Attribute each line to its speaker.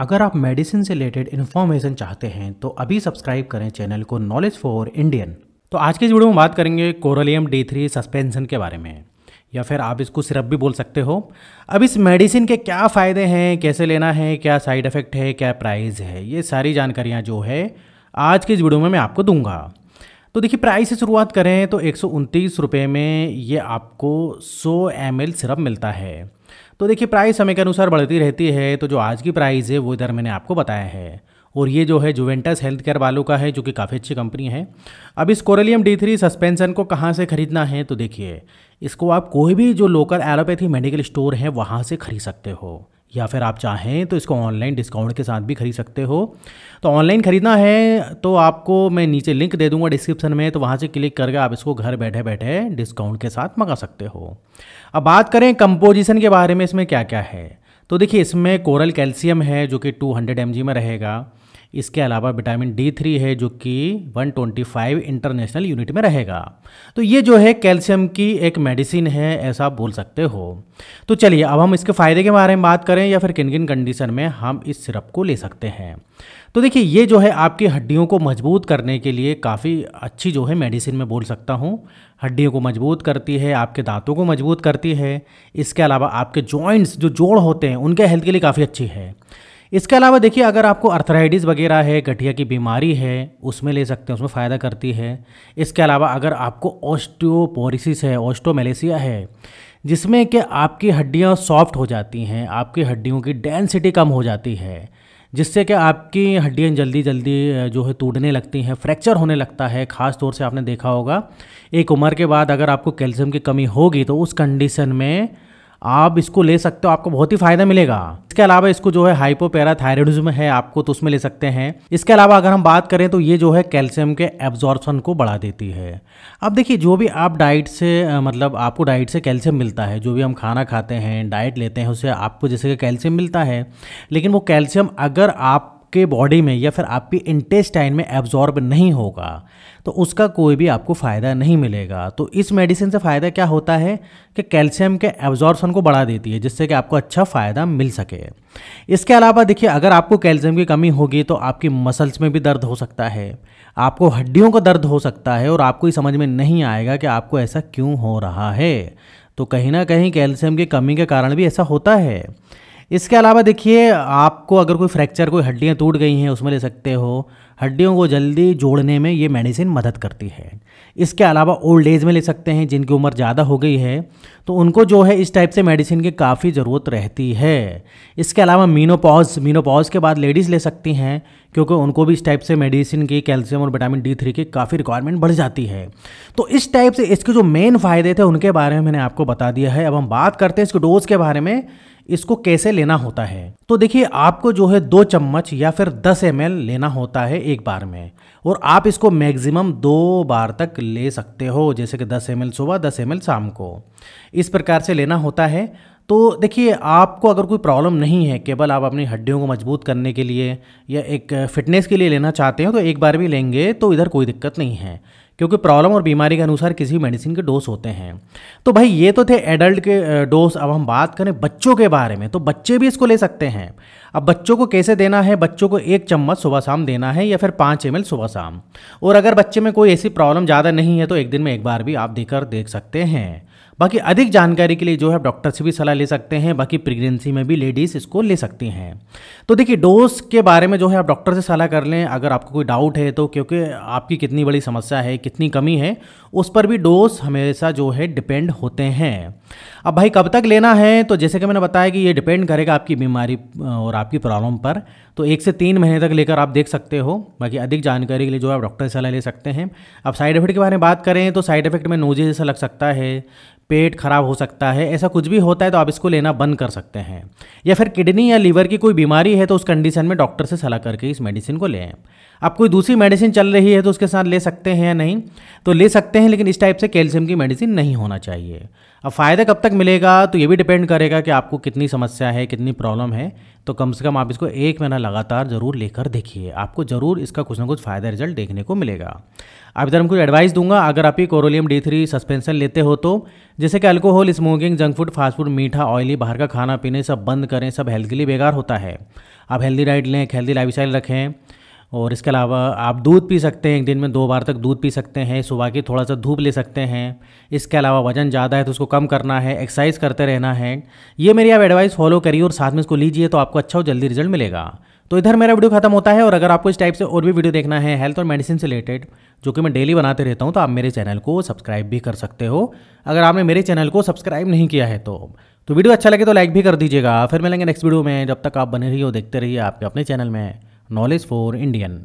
Speaker 1: अगर आप मेडिसिन से रिलेटेड इन्फॉर्मेशन चाहते हैं तो अभी सब्सक्राइब करें चैनल को नॉलेज फॉर इंडियन तो आज के इस वीडियो में बात करेंगे कोरोलियम डी थ्री सस्पेंशन के बारे में या फिर आप इसको सिरप भी बोल सकते हो अब इस मेडिसिन के क्या फ़ायदे हैं कैसे लेना है क्या साइड इफ़ेक्ट है क्या प्राइस है ये सारी जानकारियाँ जो है आज के इस वीडियो में मैं आपको दूंगा तो देखिए प्राइस से शुरुआत करें तो एक सौ में ये आपको 100 एम सिरप मिलता है तो देखिए प्राइस समय के अनुसार बढ़ती रहती है तो जो आज की प्राइस है वो इधर मैंने आपको बताया है और ये जो है जुवेंटस हेल्थ केयर वालों का है जो कि काफ़ी अच्छी कंपनी है अब इस कोरेलियम डी थ्री सस्पेंसन को कहाँ से खरीदना है तो देखिए इसको आप कोई भी जो लोकल एलोपैथी मेडिकल स्टोर है वहाँ से खरीद सकते हो या फिर आप चाहें तो इसको ऑनलाइन डिस्काउंट के साथ भी खरीद सकते हो तो ऑनलाइन ख़रीदना है तो आपको मैं नीचे लिंक दे दूंगा डिस्क्रिप्शन में तो वहाँ से क्लिक करके आप इसको घर बैठे बैठे डिस्काउंट के साथ मंगा सकते हो अब बात करें कंपोजिशन के बारे में इसमें क्या क्या है तो देखिए इसमें कोरल कैल्शियम है जो कि 200 हंड्रेड में रहेगा इसके अलावा विटामिन डी थ्री है जो कि 125 इंटरनेशनल यूनिट में रहेगा तो ये जो है कैल्शियम की एक मेडिसिन है ऐसा आप बोल सकते हो तो चलिए अब हम इसके फ़ायदे के बारे में बात करें या फिर किन किन कंडीशन में हम इस सिरप को ले सकते हैं तो देखिए ये जो है आपकी हड्डियों को मजबूत करने के लिए काफ़ी अच्छी जो है मेडिसिन में बोल सकता हूँ हड्डियों को मजबूत करती है आपके दांतों को मजबूत करती है इसके अलावा आपके जॉइंट्स जो जोड़ होते हैं उनके हेल्थ के लिए काफ़ी अच्छी है इसके अलावा देखिए अगर आपको अर्थराइटिस वगैरह है गठिया की बीमारी है उसमें ले सकते हैं उसमें फ़ायदा करती है इसके अलावा अगर आपको ऑस्टियोपोरिसिस है ऑस्टोमेलेसिया है जिसमें कि आपकी हड्डियाँ सॉफ्ट हो जाती हैं आपकी हड्डियों की डेंसिटी कम हो जाती है जिससे कि आपकी हड्डियाँ जल्दी जल्दी जो है टूटने लगती हैं फ्रैक्चर होने लगता है ख़ास तौर से आपने देखा होगा एक उम्र के बाद अगर आपको कैल्शियम की कमी होगी तो उस कंडीशन में आप इसको ले सकते हो आपको बहुत ही फायदा मिलेगा इसके अलावा इसको जो है हाइपोपैराथायरॉइडिज्म है आपको तो उसमें ले सकते हैं इसके अलावा अगर हम बात करें तो ये जो है कैल्शियम के एब्जॉर्बन को बढ़ा देती है अब देखिए जो भी आप डाइट से मतलब आपको डाइट से कैल्शियम मिलता है जो भी हम खाना खाते हैं डाइट लेते हैं उससे आपको जैसे कि कैल्शियम मिलता है लेकिन वो कैल्शियम अगर आप आपके बॉडी में या फिर आपकी इंटेस्टाइन में एब्जॉर्ब नहीं होगा तो उसका कोई भी आपको फ़ायदा नहीं मिलेगा तो इस मेडिसिन से फ़ायदा क्या होता है कि कैल्शियम के एब्जॉर्बसन को बढ़ा देती है जिससे कि आपको अच्छा फ़ायदा मिल सके इसके अलावा देखिए अगर आपको कैल्शियम की कमी होगी तो आपकी मसल्स में भी दर्द हो सकता है आपको हड्डियों का दर्द हो सकता है और आपको ये समझ में नहीं आएगा कि आपको ऐसा क्यों हो रहा है तो कहीं ना कहीं कैल्शियम की कमी के कारण भी ऐसा होता है इसके अलावा देखिए आपको अगर कोई फ्रैक्चर कोई हड्डियाँ टूट गई हैं उसमें ले सकते हो हड्डियों को जल्दी जोड़ने में ये मेडिसिन मदद करती है इसके अलावा ओल्ड एज में ले सकते हैं जिनकी उम्र ज़्यादा हो गई है तो उनको जो है इस टाइप से मेडिसिन की काफ़ी ज़रूरत रहती है इसके अलावा मीनोपॉज मीनोपॉज के बाद लेडीज़ ले सकती हैं क्योंकि उनको भी इस टाइप से मेडिसिन की कैल्शियम और विटामिन डी थ्री की काफ़ी रिक्वायरमेंट बढ़ जाती है तो इस टाइप से इसके जो मेन फ़ायदे थे उनके बारे में मैंने आपको बता दिया है अब हम बात करते हैं इसके डोज के बारे में इसको कैसे लेना होता है तो देखिए आपको जो है दो चम्मच या फिर दस एम लेना होता है एक बार में और आप इसको मैक्सिमम दो बार तक ले सकते हो जैसे कि दस एम सुबह दस एम शाम को इस प्रकार से लेना होता है तो देखिए आपको अगर कोई प्रॉब्लम नहीं है केवल आप अपनी हड्डियों को मजबूत करने के लिए या एक फिटनेस के लिए लेना चाहते हो तो एक बार भी लेंगे तो इधर कोई दिक्कत नहीं है क्योंकि प्रॉब्लम और बीमारी के अनुसार किसी भी मेडिसिन के डोज होते हैं तो भाई ये तो थे एडल्ट के डोज अब हम बात करें बच्चों के बारे में तो बच्चे भी इसको ले सकते हैं अब बच्चों को कैसे देना है बच्चों को एक चम्मच सुबह शाम देना है या फिर पाँच एम सुबह शाम और अगर बच्चे में कोई ऐसी प्रॉब्लम ज़्यादा नहीं है तो एक दिन में एक बार भी आप देकर देख सकते हैं बाकी अधिक जानकारी के लिए जो है आप डॉक्टर से भी सलाह ले सकते हैं बाकी प्रेगनेंसी में भी लेडीज़ इसको ले सकती हैं तो देखिए डोज के बारे में जो है आप डॉक्टर से सलाह कर लें अगर आपको कोई डाउट है तो क्योंकि आपकी कितनी बड़ी समस्या है कितनी कमी है उस पर भी डोज हमेशा जो है डिपेंड होते हैं अब भाई कब तक लेना है तो जैसे कि मैंने बताया कि ये डिपेंड करेगा आपकी बीमारी और आपकी प्रॉब्लम पर तो एक से तीन महीने तक लेकर आप देख सकते हो बाकी अधिक जानकारी के लिए जो है आप डॉक्टर से सलाह ले सकते हैं अब साइड इफेक्ट के बारे में बात करें तो साइड इफेक्ट में नोजे जैसा लग सकता है पेट खराब हो सकता है ऐसा कुछ भी होता है तो आप इसको लेना बंद कर सकते हैं या फिर किडनी या लीवर की कोई बीमारी है तो उस कंडीशन में डॉक्टर से सलाह करके इस मेडिसिन को लें आप कोई दूसरी मेडिसिन चल रही है तो उसके साथ ले सकते हैं या नहीं तो ले सकते हैं लेकिन इस टाइप से कैल्शियम की मेडिसिन नहीं होना चाहिए अब फ़ायदा कब तक मिलेगा तो ये भी डिपेंड करेगा कि आपको कितनी समस्या है कितनी प्रॉब्लम है तो कम से कम आप इसको एक महीना लगातार ज़रूर लेकर देखिए आपको ज़रूर इसका कुछ ना कुछ फ़ायदा रिजल्ट देखने को मिलेगा अब इधर हम कुछ एडवाइस दूंगा अगर आप ही कोरोलियम डी थ्री सस्पेंशन लेते हो तो जैसे कि alcohol smoking junk food fast food मीठा ऑयली बाहर का खाना पीने सब बंद करें सब हेल्थ के लिए बेकार होता है आप हेल्दी डाइट लें हेल्दी लाइफ रखें और इसके अलावा आप दूध पी सकते हैं एक दिन में दो बार तक दूध पी सकते हैं सुबह की थोड़ा सा धूप ले सकते हैं इसके अलावा वजन ज़्यादा है तो उसको कम करना है एक्सरसाइज करते रहना है ये मेरी आप एडवाइस फॉलो करिए और साथ में इसको लीजिए तो आपको अच्छा और जल्दी रिजल्ट मिलेगा तो इधर मेरा वीडियो खत्म होता है और अगर आपको इस टाइप से और भी वीडियो देखना है हेल्थ और मेडिसिन से रिलेटेड जो कि मैं डेली बनाते रहता हूँ तो आप मेरे चैनल को सब्सक्राइब भी कर सकते हो अगर आपने मेरे चैनल को सब्सक्राइब नहीं किया है तो तो वीडियो अच्छा लगे तो लाइक भी कर दीजिएगा फिर मिलेंगे नेक्स्ट वीडियो में जब तक आप बने रहिए हो देखते रहिए आपके अपने चैनल में knowledge for Indian.